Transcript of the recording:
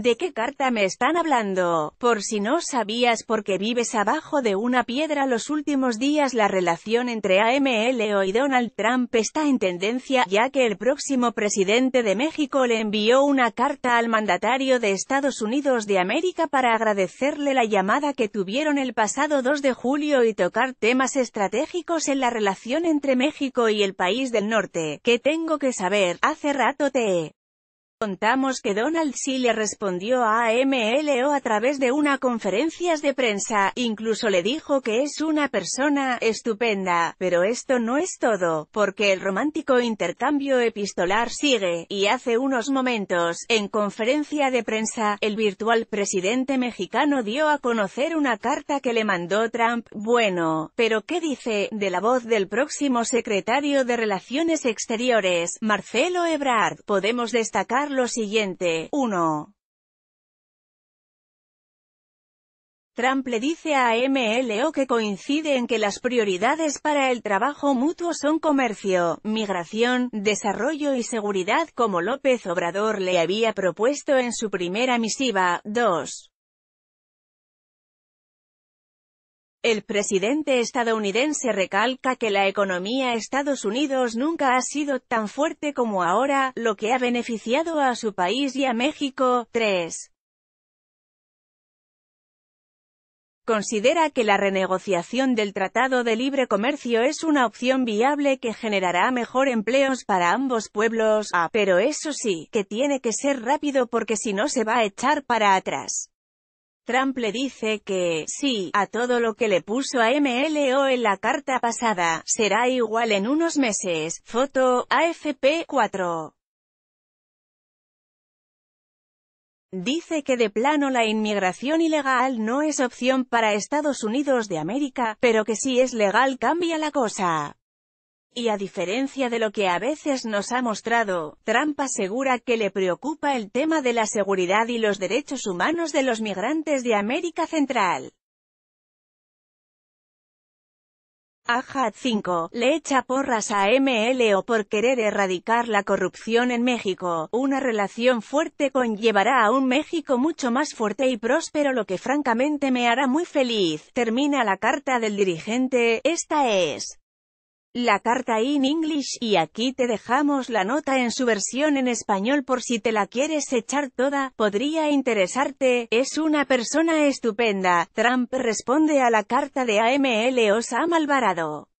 ¿De qué carta me están hablando? Por si no sabías porque vives abajo de una piedra los últimos días la relación entre AMLO y Donald Trump está en tendencia, ya que el próximo presidente de México le envió una carta al mandatario de Estados Unidos de América para agradecerle la llamada que tuvieron el pasado 2 de julio y tocar temas estratégicos en la relación entre México y el país del norte. que tengo que saber? Hace rato te Contamos que Donald sí le respondió a AMLO a través de una conferencia de prensa, incluso le dijo que es una persona estupenda, pero esto no es todo, porque el romántico intercambio epistolar sigue, y hace unos momentos, en conferencia de prensa, el virtual presidente mexicano dio a conocer una carta que le mandó Trump, bueno, pero ¿qué dice, de la voz del próximo secretario de Relaciones Exteriores, Marcelo Ebrard? Podemos destacar lo siguiente. 1. Trump le dice a MLO que coincide en que las prioridades para el trabajo mutuo son comercio, migración, desarrollo y seguridad como López Obrador le había propuesto en su primera misiva. 2. El presidente estadounidense recalca que la economía Estados Unidos nunca ha sido tan fuerte como ahora, lo que ha beneficiado a su país y a México. 3. Considera que la renegociación del Tratado de Libre Comercio es una opción viable que generará mejor empleos para ambos pueblos, ah, pero eso sí, que tiene que ser rápido porque si no se va a echar para atrás. Trump le dice que, sí, a todo lo que le puso a MLO en la carta pasada, será igual en unos meses. Foto, AFP 4. Dice que de plano la inmigración ilegal no es opción para Estados Unidos de América, pero que si es legal cambia la cosa. Y a diferencia de lo que a veces nos ha mostrado, Trump asegura que le preocupa el tema de la seguridad y los derechos humanos de los migrantes de América Central. Ajat 5, le echa porras a MLO por querer erradicar la corrupción en México. Una relación fuerte conllevará a un México mucho más fuerte y próspero lo que francamente me hará muy feliz. Termina la carta del dirigente, esta es la carta in English y aquí te dejamos la nota en su versión en español por si te la quieres echar toda, podría interesarte, es una persona estupenda. Trump responde a la carta de AML Osam Alvarado.